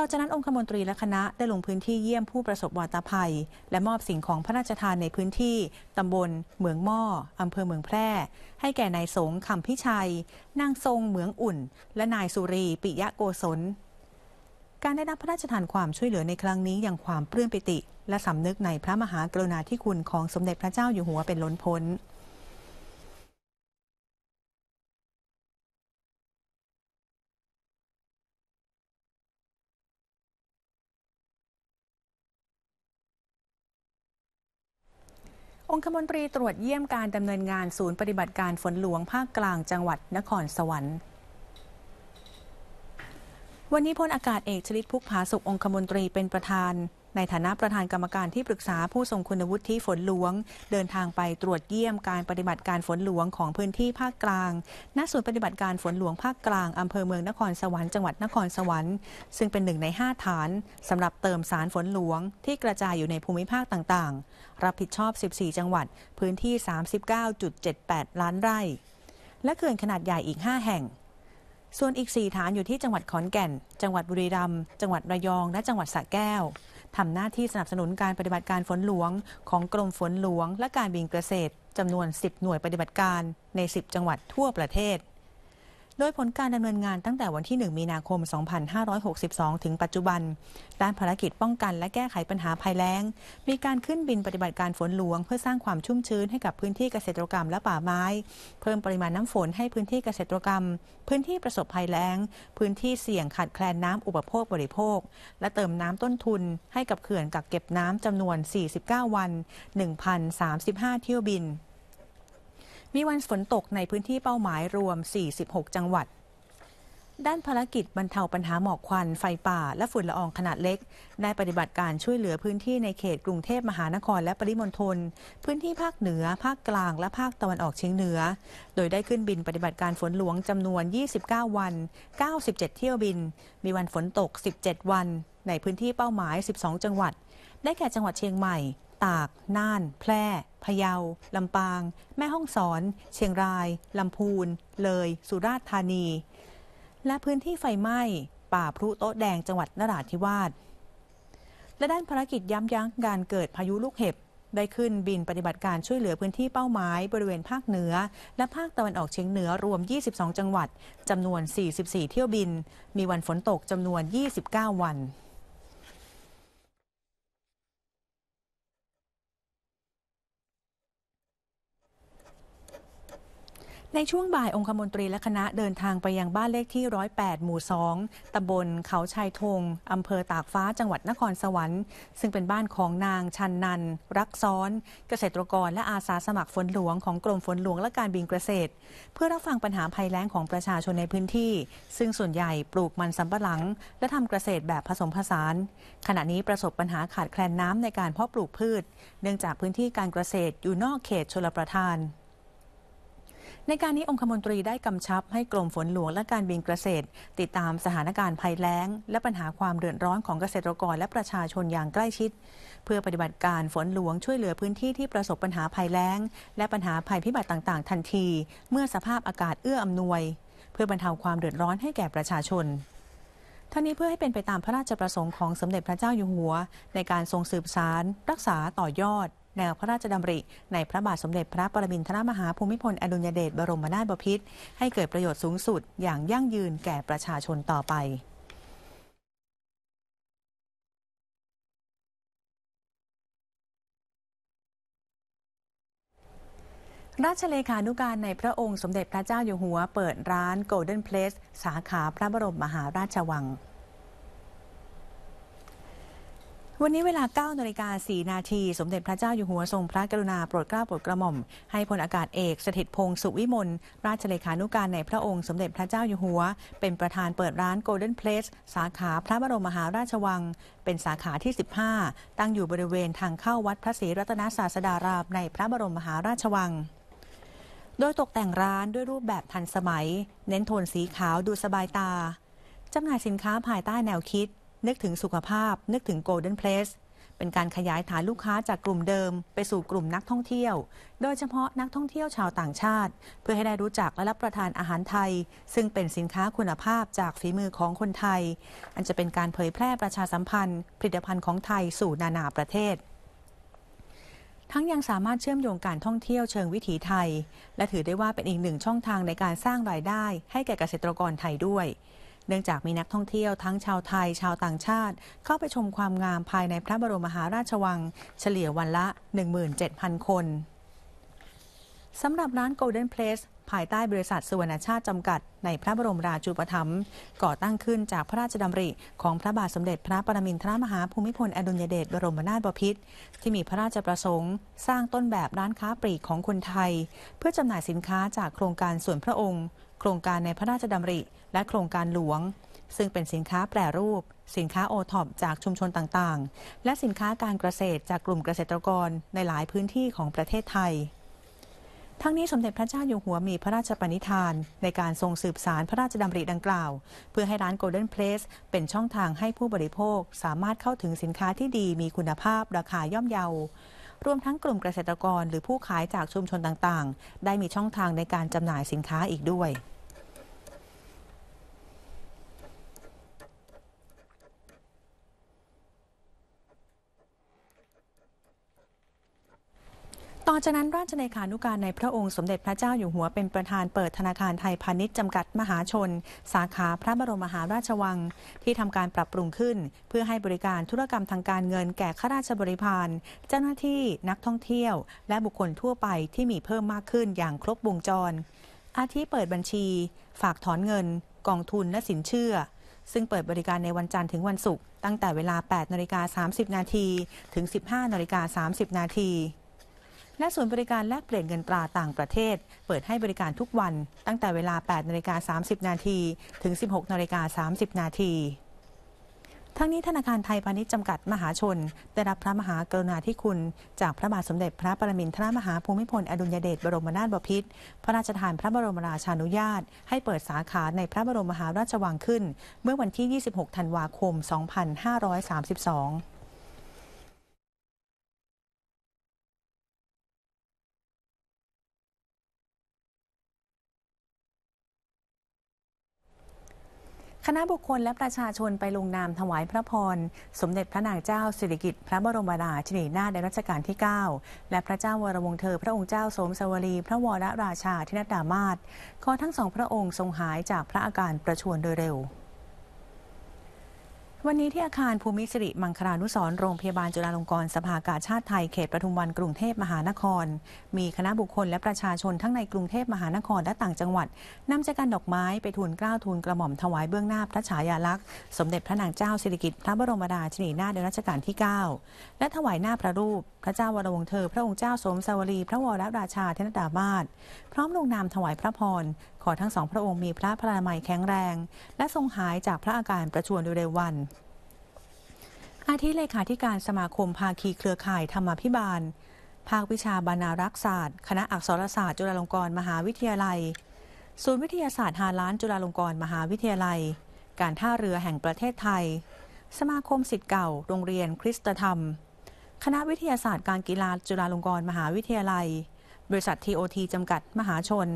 ต่อจากนั้นองคมนตรีและคณะได้ลงพื้นที่เยี่ยมผู้ประสบวาตภัย และมอบสิ่งของพระราชทานในพื้นที่ ตำบลเหมืองหม้ออำเภอเมืองแพร่ ให้แก่นายสงคำพิชัยนางทรงเหมืองอุ่น และนายสุรี ปิยะโกศล การได้รับพระราชทานความช่วยเหลือในครั้งนี้อย่างความปลื้มปิติ และสำนึกในพระมหากรุณาธิคุณของสมเด็จพระเจ้าอยู่หัวเป็นล้นพ้นองคมนตรีตรวจเยี่ยมการดำเนินงานศูนย์ปฏิบัติการฝนหลวงภาคกลางจังหวัดนครสวรรค์ วันนี้พลอากาศเอกชลิตพุกผาสุกองคมนตรีเป็นประธานในฐานะประธานกรรมการที่ปรึกษาผู้ทรงคุณวุฒิฝนหลวง เดินทางไปตรวจเยี่ยมการปฏิบัติการฝนหลวงของพื้นที่ภาคกลาง ณ ศูนย์ปฏิบัติการฝนหลวงภาคกลางอำเภอเมืองนครสวรรค์จังหวัดนครสวรรค์ซึ่งเป็นหนึ่งใน 5 ฐานสำหรับเติมสารฝนหลวงที่กระจายอยู่ในภูมิภาคต่างๆ รับผิดชอบ 14 จังหวัดพื้นที่ 39.78 ล้านไร่ และเขื่อนขนาดใหญ่อีก 5 แห่ง ส่วนอีก 4 ฐานอยู่ที่จังหวัดขอนแก่น จังหวัดบุรีรัมย์จังหวัดระยองและจังหวัดสระแก้วทำหน้าที่สนับสนุนการปฏิบัติการฝนหลวง ของกรมฝนหลวงและการบินเกษตรจำนวน 10 หน่วยปฏิบัติการ ใน 10 จังหวัดทั่วประเทศโดยผลการดำเนินงานตั้งแต่วันที่ 1 มีนาคม 2562 ถึงปัจจุบัน ด้านภารกิจป้องกันและแก้ไขปัญหาภัยแล้ง มีการขึ้นบินปฏิบัติการฝนหลวงเพื่อสร้างความชุ่มชื้นให้กับพื้นที่เกษตรกรรมและป่าไม้ เพิ่มปริมาณน้ำฝนให้พื้นที่เกษตรกรรม พื้นที่ประสบภัยแล้ง พื้นที่เสี่ยงขาดแคลนน้ำอุปโภคบริโภค และเติมน้ำต้นทุน ให้กับเขื่อนกักเก็บน้ำจำนวน 49 วัน1,035เที่ยวบินมีวันฝนตกในพื้นที่เป้าหมายรวม 46 จังหวัด ด้านภารกิจบรรเทาปัญหาหมอกควันไฟป่าและฝุ่นละอองขนาดเล็ก ได้ปฏิบัติการช่วยเหลือพื้นที่ในเขตกรุงเทพมหานครและปริมณฑลพื้นที่ภาคเหนือ ภาคกลางและภาคตะวันออกเฉียงเหนือ โดยได้ขึ้นบินปฏิบัติการฝนหลวงจำนวน 29 วัน 97 เที่ยวบิน มีวันฝนตก 17 วัน ในพื้นที่เป้าหมาย 12 จังหวัด ได้แก่จังหวัดเชียงใหม่ตาก น่าน แพร่พะเยาลำปาง แม่ฮ่องสอน เชียงราย ลำพูน เลย สุราษฎร์ธานี และพื้นที่ไฟไหม้ ป่าพลุโต๊ะแดงจังหวัดนราธิวาสและด้านภารกิจย้ำยั้งการเกิดพายุลูกเห็บ ได้ขึ้นบินปฏิบัติการช่วยเหลือพื้นที่เป้าหมายบริเวณภาคเหนือและภาคตะวันออกเฉียงเหนือรวม 22 จังหวัดจำนวน 44 เที่ยวบิน มีวันฝนตกจำนวน 29 วันในช่วงบ่ายองคมนตรีและคณะเดินทางไปยังบ้านเลขที่ 108 หมู่ 2 ตำบล เขาชายธงอำเภอตากฟ้า จังหวัดนครสวรรค์ ซึ่งเป็นบ้านของนาง ชันนันรักซ้อน เกษตรกรและอาสาสมัครฝนหลวงของกรมฝนหลวงและการบินเกษตร เพื่อรับฟังปัญหาภัยแล้งของประชาชนในพื้นที่ ซึ่งส่วนใหญ่ปลูกมันสำปะหลัง และทำเกษตรแบบผสมผสาน ขณะนี้ประสบปัญหาขาดแคลนน้ำในการเพาะปลูกพืช เนื่องจากพื้นที่การเกษตรอยู่นอกเขตชลประทานในการนี้ องคมนตรีได้กำชับให้กรมฝนหลวงและการบินเกษตร ติดตามสถานการณ์ภัยแล้ง และปัญหาความเดือดร้อนของเกษตรกรและประชาชนอย่างใกล้ชิด เพื่อปฏิบัติการฝนหลวงช่วยเหลือพื้นที่ที่ประสบปัญหาภัยแล้ง และปัญหาภัยพิบัติต่างๆทันที เมื่อสภาพอากาศเอื้ออำนวย เพื่อบรรเทาความเดือดร้อนให้แก่ประชาชนท่านี้เพื่อให้เป็นไปตามพระราชประสงค์ของสมเด็จพระเจ้าอยู่หัว ในการทรงสืบสารรักษาต่อยอดแนวพระราชดำริในพระบาทสมเด็จพระปรมินทรมหาภูมิพล อดุลยเดชบรมนาถบพิตรให้เกิดประโยชน์สูงสุดอย่างยั่งยืนแก่ประชาชนต่อไป ราชเลขานุการในพระองค์สมเด็จพระเจ้าอยู่หัวเปิดร้าน Golden Place สาขาพระบรม มหาราชวังวันนี้เวลา9นาฬิกา4นาทีสมเด็จพระเจ้าอยู่หัวทรงพระกรุณาโปรดเกล้าโปรดกระหม่อม ให้พลอากาศเอกสถิตพงศ์สุวิมลราชเลขานุการในพระองค์สมเด็จพระเจ้าอยู่หัว เป็นประธานเปิดร้านโกลเด้นเพลสสาขาพระบรมมหาราชวัง เป็นสาขาที่ 15 ตั้งอยู่บริเวณทางเข้าวัดพระศรีรัตนศาสดารามในพระบรมมหาราชวัง โดยตกแต่งร้านด้วยรูปแบบทันสมัย เน้นโทนสีขาวดูสบายตาจำหน่ายสินค้าภายใต้แนวคิดนึกถึงสุขภาพนึกถึงโกลเด้นเพลสเป็นการขยายฐานลูกค้าจากกลุ่มเดิมไปสู่กลุ่มนักท่องเที่ยว โดยเฉพาะนักท่องเที่ยวชาวต่างชาติ เพื่อให้ได้รู้จักและรับประทานอาหารไทย ซึ่งเป็นสินค้าคุณภาพจากฝีมือของคนไทย อันจะเป็นการเผยแพร่ประชาสัมพันธ์ ผลิตภัณฑ์ของไทยสู่นานาประเทศ ทั้งยังสามารถเชื่อมโยงการท่องเที่ยวเชิงวิถีไทย และถือได้ว่าเป็นอีกหนึ่งช่องทางในการสร้างรายได้ให้แก่เกษตรกรไทยด้วยเนื่องจากมีนักท่องเที่ยวทั้งชาวไทยชาวต่างชาติ เข้าไปชมความงามภายในพระบรมมหาราชวัง เฉลี่ยวันละ 17,000 คน สำหรับร้าน Golden Place ภายใต้บริษัทสุวรรณชาติจำกัด ในพระบรมราชูปถัมภ์ก่อตั้งขึ้นจากพระราชดำริของพระบาทสมเด็จพระปรมินทรมหาภูมิพลอดุลยเดชบรมนาถบพิตรที่มีพระราชประสงค์ สร้างต้นแบบร้านค้าปลีกของคนไทย เพื่อจำหน่ายสินค้าจากโครงการส่วนพระองค์โครงการในพระราชดำริและโครงการหลวง ซึ่งเป็นสินค้าแปรรูป สินค้าโอท็อปจากชุมชนต่างๆ และสินค้าการเกษตรจากกลุ่มเกษตรกรในหลายพื้นที่ของประเทศไทย ทั้งนี้สมเด็จพระเจ้าอยู่หัวมีพระราชปณิธานในการทรงสืบสารพระราชดำริดังกล่าว เพื่อให้ร้านโกลเด้นเพลสเป็นช่องทางให้ผู้บริโภคสามารถเข้าถึงสินค้าที่ดีมีคุณภาพราคาย่อมเยารวมทั้งกลุ่มเกษตรกรหรือผู้ขายจากชุมชนต่างๆ ได้มีช่องทางในการจำหน่ายสินค้าอีกด้วยต่อจากนั้นราชเลขานุการในพระองค์สมเด็จพระเจ้าอยู่หัวเป็นประธานเปิดธนาคารไทยพาณิชย์จำกัดมหาชนสาขาพระบรมมหาราชวัง ที่ทำการปรับปรุงขึ้นเพื่อให้บริการธุรกรรมทางการเงินแก่ข้าราชบริพารเจ้าหน้าที่นักท่องเที่ยวและบุคคลทั่วไปที่มีเพิ่มมากขึ้นอย่างครบวงจร อาทิเปิดบัญชี ฝากถอนเงินกองทุนและสินเชื่อ ซึ่งเปิดบริการในวันจันทร์ถึงวันศุกร์ตั้งแต่เวลา 8 นาฬิกา 30 นาทีถึง 15นาฬิกา30นาทีและศูนย์บริการแลกเปลี่ยนเงินตราต่างประเทศ เปิดให้บริการทุกวันตั้งแต่เวลา 8 นาฬิกา30นาทีถึง 16นาฬิกา30 นาที ทั้งนี้ธนาคารไทยพาณิชย์จำกัดมหาชน ได้รับพระมหากรุณาธิคุณ จากพระบาทสมเด็จพระปรมินทรมหาภูมิพล อดุลยเดชบรมนาถบพิตรพระราชทานพระบรมราชานุญาต ให้เปิดสาขาในพระบรมมหาราชวังขึ้น เมื่อวันที่ 26 ธันวาคม 2532คณะบุคคลและประชาชนไปลงนามถวายพระพร สมเด็จพระนางเจ้าสิริกิติ์พระบรมราชินีนาถในรัชกาลที่ 9 และพระเจ้าวรวงเธอพระองค์เจ้าสมสวรีพระวรราชาธินดามาศขอทั้งสองพระองค์ทรงหายจากพระอาการประชวรโดยเร็ววันนี้ที่อาคารภูมิสิริมังคลานุสรโรงพยาบาลจุฬาลงกรณ์สภากาชาติไทยเขตปทุมวันกรุงเทพมหานคร มีคณะบุคคลและประชาชนทั้งในกรุงเทพมหานครและต่างจังหวัดนำแจกันดอกไม้ไปทูลกล้าวทูลกระหม่อมถวายเบื้องหน้าพระฉายาลักษณ์ สมเด็จพระนางเจ้าสิริกิติ์พระบรมราชินีนาถในรัชกาลที่9และถวายหน้าพระรูปพระเจ้าวรวงเธอ พระองค์เจ้าสมสวรีพระวรราชาเทนดามาศพร้อมลงนามถวายพระพรอทั้งสองพระองค์มีพระพลามัยแข็งแรง และทรงหายจากพระอาการประชวรเร็ววัน อาทิเลขาธิการสมาคมภาคีเครือข่ายธรรมพิบาล ภาควิชาบรรณารักษศาสตร์ คณะอักษรศาสตร์จุฬาลงกรณ์มหาวิทยาลัย ศูนย์วิทยาศาสตร์ฮาล้าน จุฬาลงกรณ์มหาวิทยาลัย การท่าเรือแห่งประเทศไทย สมาคมสิทธิ์เก่าโรงเรียนคริสตธรรม คณะวิทยาศาสตร์การกีฬาจุฬาลงกรณ์มหาวิทยาลัย บริษัททีโอทีจำกัดมหาชน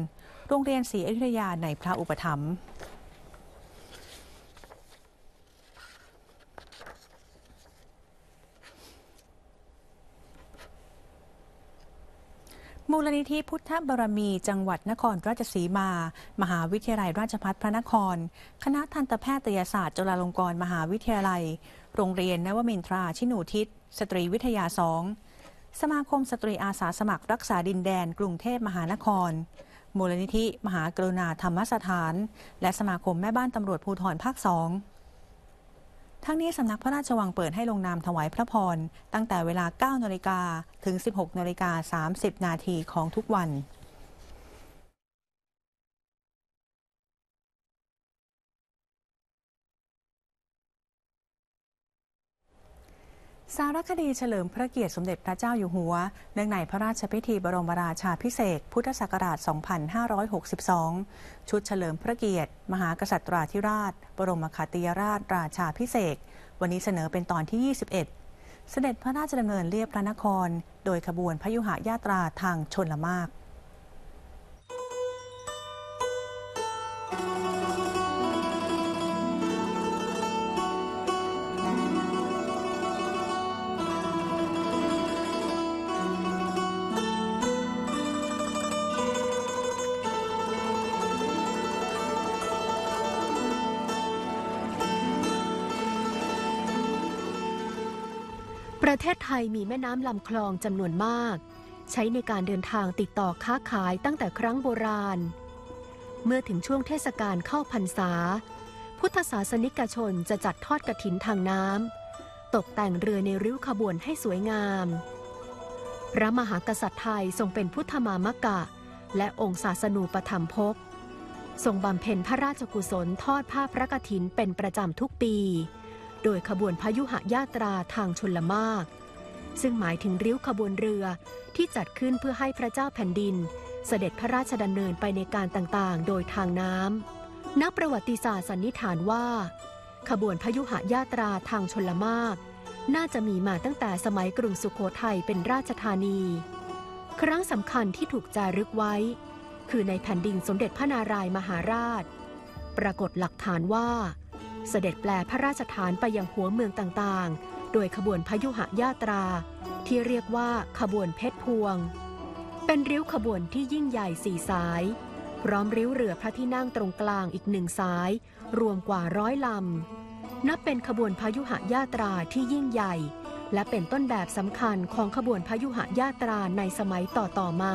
โรงเรียนศรีอยุธยาในพระอุปถัมภ์มูลนิธิพุทธบารมี จังหวัดนครราชสีมา มหาวิทยาลัยราชภัฏพระนคร คณะทันตแพทยศาสตร์จุฬาลงกรณ์มหาวิทยาลัย โรงเรียนนวมินทราชินูทิศ สตรีวิทยาสอง สมาคมสตรีอาสาสมัครรักษาดินแดนกรุงเทพมหานครมูลนิธิมหากรุณาธรรมสถาน และสมาคมแม่บ้านตำรวจภูธรภาคสอง ทั้งนี้สำนักพระราชวังเปิดให้ลงนามถวายพระพร ตั้งแต่เวลา 9 นาฬิกาถึง 16 นาฬิกา 30 นาทีของทุกวันสารคดีเฉลิมพระเกียรติสมเด็จพระเจ้าอยู่หัวเนื่องในพระราชพิธีบรมราชาพิเศษพุทธศักราช 2562 ชุดเฉลิมพระเกียรติมหากษัตราธิราชบรมคาติยราชราชาพิเศษ วันนี้เสนอเป็นตอนที่ 21 เสด็จพระราชดำเนินเรียบพระนคร โดยขบวนพยุหายาตราทางชนละมากเทศไทยมีแม่น้ำลำคลองจำนวนมาก ใช้ในการเดินทางติดต่อค้าขายตั้งแต่ครั้งโบราณ เมื่อถึงช่วงเทศกาลเข้าพรรษา พุทธศาสนิกชนจะจัดทอดกระถินทางน้ำ ตกแต่งเรือในริ้วขบวนให้สวยงาม พระมหากษัตริย์ไทยทรงเป็นพุทธมามกะ และองค์ศาสนูปธรรมภพทรงบำเพ็ญพระราชกุศลทอดผ้าพระกฐินเป็นประจำทุกปีโดยขบวนพายุหญาตราทางชนละมาก ซึ่งหมายถึงริ้วขบวนเรือที่จัดขึ้นเพื่อให้พระเจ้าแผ่นดิน เสด็จพระราชดำเนินไปในการต่างๆ โดยทางน้ำนักประวัติศาสตร์สันนิษฐานว่า ขบวนพายุหญาตราทางชนละมาก น่าจะมีมาตั้งแต่สมัยกรุงสุขโขทัยเป็นราชธานี ครั้งสำคัญที่ถูกจารึกไว้ คือในแผ่นดินสมเด็จพระนารายมหาราช ปรากฏหลักฐานว่าเสด็จแปลพระราชฐานไปยังหัวเมืองต่างๆ โดยขบวนพยุหญาตรา ที่เรียกว่า ขบวนเพชรพวง เป็นริ้วขบวนที่ยิ่งใหญ่สี่สาย พร้อมริ้วเรือพระที่นั่งตรงกลางอีกหนึ่งสาย รวมกว่าร้อยลำ นับเป็นขบวนพยุหญาตราที่ยิ่งใหญ่ และเป็นต้นแบบสำคัญของขบวนพยุหญาตราในสมัยต่อๆมา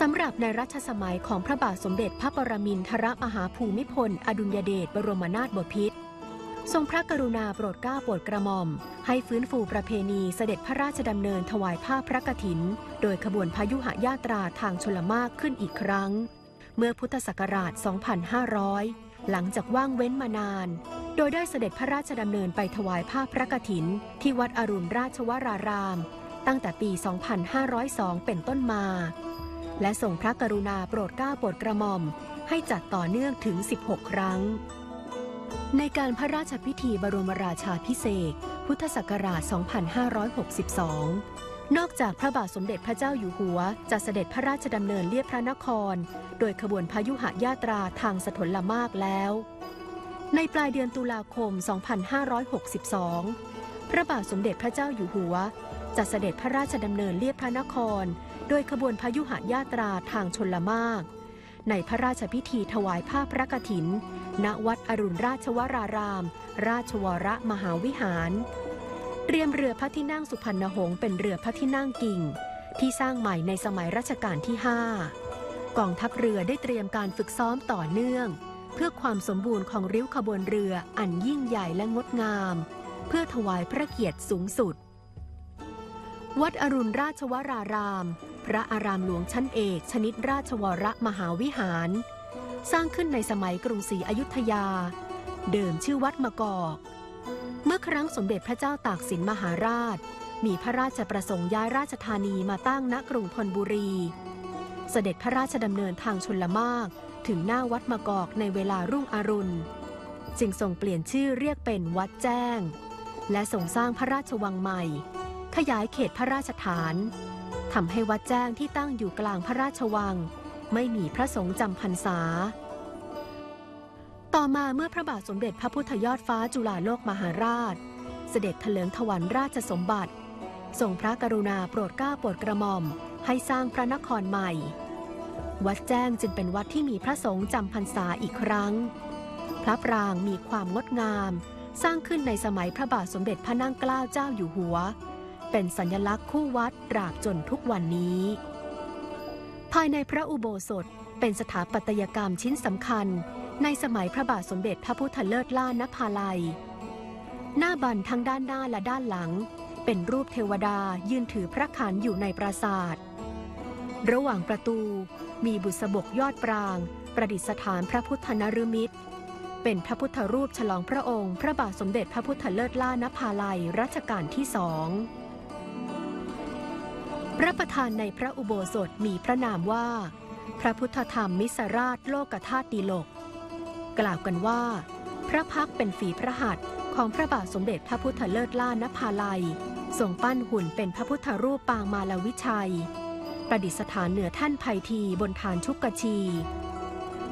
สำหรับในรัชสมัยของพระบาทสมเด็จพระปรมินทรมหาภูมิพล อดุลยเดชบรมนาถบพิตรทรงพระกรุณาโปรดเกล้าโปรดกระหม่อม ให้ฟื้นฟูประเพณีเสด็จพระราชดำเนินถวายผ้าพระกฐิน โดยขบวนพายุหญาตราทางชลมากขึ้นอีกครั้ง เมื่อพุทธศักราช 2500 หลังจากว่างเว้นมานาน โดยได้เสด็จพระราชดำเนินไปถวายผ้าพระกฐิน ที่วัดอรุณราชวราราม ตั้งแต่ปี 2502 เป็นต้นมาและทรงพระกรุณาโปรดเกล้าโปรดกระหม่อม ให้จัดต่อเนื่องถึง 16 ครั้ง ในการพระราชพิธีบรมราชาพิเศษพุทธศักราช 2562 นอกจากพระบาทสมเด็จพระเจ้าอยู่หัว จะเสด็จพระราชดำเนินเลียบพระนคร โดยขบวนพายุหญาตราทางสถลมากแล้ว ในปลายเดือนตุลาคม 2562 พระบาทสมเด็จพระเจ้าอยู่หัว จะเสด็จพระราชดำเนินเลียบพระนครโดยขบวนพยุหญาตราทางชนละมาก ในพระราชพิธีถวายผ้าพระกฐิน ณวัดอรุณราชวราราม ราชวรมหาวิหาร เตรียมเรือพระที่นั่งสุพรรณหงษ์เป็นเรือพระที่นั่งกิ่ง ที่สร้างใหม่ในสมัยรัชกาลที่ 5กองทัพเรือได้เตรียมการฝึกซ้อมต่อเนื่อง เพื่อความสมบูรณ์ของริ้วขบวนเรืออันยิ่งใหญ่และงดงาม เพื่อถวายพระเกียรติสูงสุด วัดอรุณราชวรารามพระอารามหลวงชั้นเอกชนิดราชวรมหาวิหาร สร้างขึ้นในสมัยกรุงศรีอยุธยา เดิมชื่อวัดมะกอก เมื่อครั้งสมเด็จพระเจ้าตากสินมหาราช มีพระราชประสงค์ย้ายราชธานีมาตั้งณกรุงธนบุรี เสด็จพระราชดำเนินทางชนละมากถึงหน้าวัดมะกอกในเวลารุ่งอรุณจึงทรงเปลี่ยนชื่อเรียกเป็นวัดแจ้ง และทรงสร้างพระราชวังใหม่ ขยายเขตพระราชฐานทำให้วัดแจ้งที่ตั้งอยู่กลางพระราชวัง ไม่มีพระสงฆ์จำพรรษา ต่อมาเมื่อพระบาทสมเด็จพระพุทธยอดฟ้าจุฬาโลกมหาราช เสด็จถลิงถวัลราชสมบัติทรงพระกรุณาโปรดเกล้าโปรดกระหม่อม ให้สร้างพระนครใหม่ วัดแจ้งจึงเป็นวัดที่มีพระสงฆ์จำพรรษาอีกครั้ง พระปรางมีความงดงามสร้างขึ้นในสมัยพระบาทสมเด็จพระนั่งเกล้าเจ้าอยู่หัวเป็นสัญลักษณ์คู่วัดตราบจนทุกวันนี้ ภายในพระอุโบสถเป็นสถาปัตยกรรมชิ้นสำคัญ ในสมัยพระบาทสมเด็จพระพุทธเลิศล่านภาลัย หน้าบันทั้งด้านหน้าและด้านหลัง เป็นรูปเทวดายืนถือพระขันอยู่ในปราสาท ระหว่างประตูมีบุษบกยอดปราง ประดิษฐานพระพุทธนรมิตร เป็นพระพุทธรูปฉลองพระองค์ พระบาทสมเด็จพระพุทธเลิศล่านภาลัยรัชกาลที่สองพระประธานในพระอุโบสถมีพระนามว่า พระพุทธธรรมมิสราชโลกธาตุดีโลก กล่าวกันว่า พระพักเป็นฝีพระหัตของพระบาทสมเด็จพระพุทธเลิศล่านภาลัยทรงปั้นหุ่นเป็นพระพุทธรูปปางมาลวิชัย ประดิษฐานเหนือท่านภัยทีบนฐานชุกกชี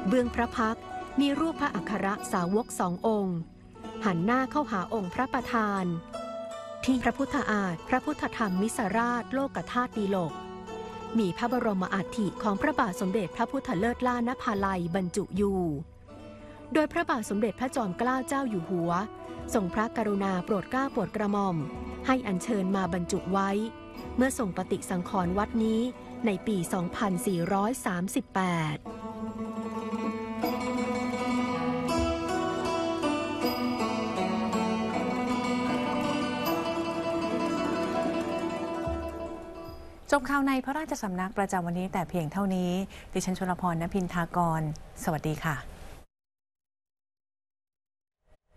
เบื้องพระพักมีรูปพระอัครสาวกสององค์หันหน้าเข้าหาองค์พระประธานที่พระพุทธอาฏพระพุทธธรรมมิสราชโลกธาตุดีโลก มีพระบรมอาธิของพระบาทสมเด็จพระพุทธเลิศล่านภาลัยบรรจุอยู่ โดยพระบาทสมเด็จพระจอมเกล้าเจ้าอยู่หัวทรงพระกรุณาโปรดเกล้าโปรดกระหม่อม ให้อัญเชิญมาบรรจุไว้ เมื่อส่งปฏิสังขรณ์วัดนี้ในปี 2438จบข่าวในพระราชสำนักประจำวันนี้แต่เพียงเท่านี้ดิฉันชลพรณพินทากรสวัสดีค่ะ